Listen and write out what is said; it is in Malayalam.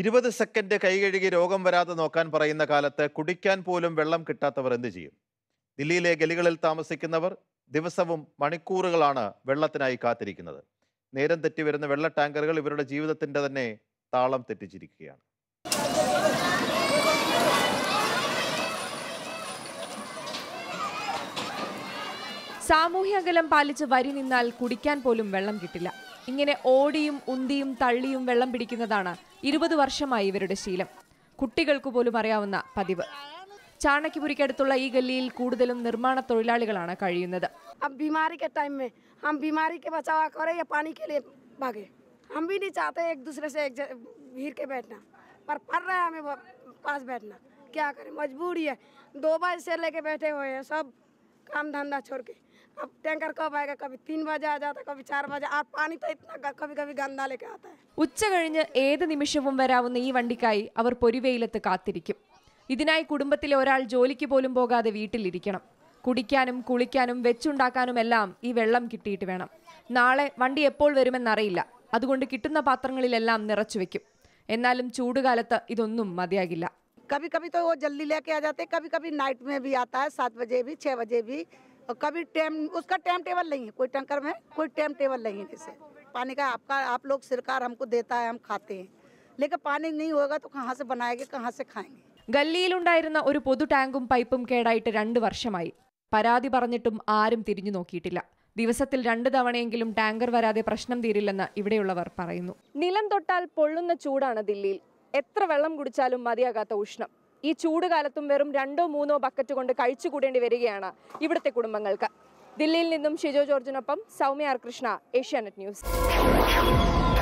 ഇരുപത് സെക്കൻഡ് കൈകഴുകി രോഗം വരാതെ നോക്കാൻ പറയുന്ന കാലത്ത് കുടിക്കാൻ പോലും വെള്ളം കിട്ടാത്തവർ എന്ത് ചെയ്യും ദില്ലിയിലെ ഗലികളിൽ താമസിക്കുന്നവർ ദിവസവും മണിക്കൂറുകളാണ് വെള്ളത്തിനായി കാത്തിരിക്കുന്നത് നേരം തെറ്റി വരുന്ന വെള്ള ടാങ്കറുകൾ ഇവരുടെ ജീവിതത്തിൻ്റെ തന്നെ താളം തെറ്റിച്ചിരിക്കുകയാണ് സാമൂഹ്യ അകലം പാലിച്ച് വരി നിന്നാൽ കുടിക്കാൻ പോലും വെള്ളം കിട്ടില്ല ഇങ്ങനെ ഓടിയും ഉന്തിയും തള്ളിയും വെള്ളം പിടിക്കുന്നതാണ് ഇരുപത് വർഷമായി ഇവരുടെ ശീലം കുട്ടികൾക്ക് പോലും അറിയാവുന്ന പതിവ് ചാണക്യപുരിക്കടുത്തുള്ള ഈ ഗല്ലിയിൽ കൂടുതലും നിർമ്മാണ തൊഴിലാളികളാണ് കഴിയുന്നത് हम भी नहीं चाहते एक दूसरे से एक के बैठना पर पड़ रहा है हमें पास बैठना क्या करें मजबूरी है बजे से लेके बैठे हुए हैं सब काम धंधा छोड़ के अब टैंकर कब आएगा कभी तीन बजे आ जाता है कभी चार बजे और पानी तो इतना कभी कभी गंदा लेके आता है ഉച്ച കഴിഞ്ഞ് ഏത് നിമിഷവും വരാവുന്ന ഈ വണ്ടിക്കായി അവർ പൊരിവെയിലത്ത് കാത്തിരിക്കും ഇതിനായി കുടുംബത്തിലെ ഒരാൾ ജോലിക്ക് പോലും പോകാതെ വീട്ടിലിരിക്കണം കുടിക്കാനും കുളിക്കാനും വെച്ചുണ്ടാക്കാനും എല്ലാം ഈ വെള്ളം കിട്ടിയിട്ട് വേണം നാളെ വണ്ടി എപ്പോൾ വരുമെന്നറിയില്ല അതുകൊണ്ട് കിട്ടുന്ന പാത്രങ്ങളിലെല്ലാം നിറച്ചു വെക്കും എന്നാലും ചൂടുകാലത്ത് ഇതൊന്നും മതിയാകില്ല കഭി കഭി തോ ജൽദി ലേക്കെ ആ ജാത്തെ കഭി കഭി നൈറ്റ് മേ ഭി ആതാ ഹൈ സാത് ബജെ ഭി ഛേ ബജെ ഭി और कभी टाइम उसका टाइम टेबल नहीं है कोई टैंकर में कोई टाइम टेबल नहीं है जैसे पानी का आपका आप लोग सरकार हमको देता है हम खाते हैं लेकिन पानी नहीं होगा तो कहाँ से बनाएंगे कहाँ से खाएंगे ഗല്ലിയിലുണ്ടായിരുന്ന ഒരു പൊതു ടാങ്കും പൈപ്പും കേടായിട്ട് രണ്ട് വർഷമായി പരാതി പറഞ്ഞിട്ടും ആരും തിരിഞ്ഞു നോക്കിയിട്ടില്ല ദിവസത്തിൽ രണ്ട് തവണയെങ്കിലും ടാങ്കർ വരാതെ പ്രശ്നം തീരില്ലെന്ന് ഇവിടെയുള്ളവർ പറയുന്നു നിലം തൊട്ടാൽ പൊള്ളുന്ന ചൂടാണ് ദില്ലിയിൽ എത്ര വെള്ളം കുടിച്ചാലും മതിയാകാത്ത ഉഷ്ണം ഈ ചൂട് കാലത്തും വെറും രണ്ടോ മൂന്നോ ബക്കറ്റ് കൊണ്ട് കൂടേണ്ടി വരികയാണ് ഇവിടുത്തെ കുടുംബങ്ങൾക്ക് ദില്ലിയിൽ നിന്നും ഷിജോ ജോർജിനൊപ്പം സൗമ്യ ആർ കൃഷ്ണ ഏഷ്യാനെറ്റ് ന്യൂസ്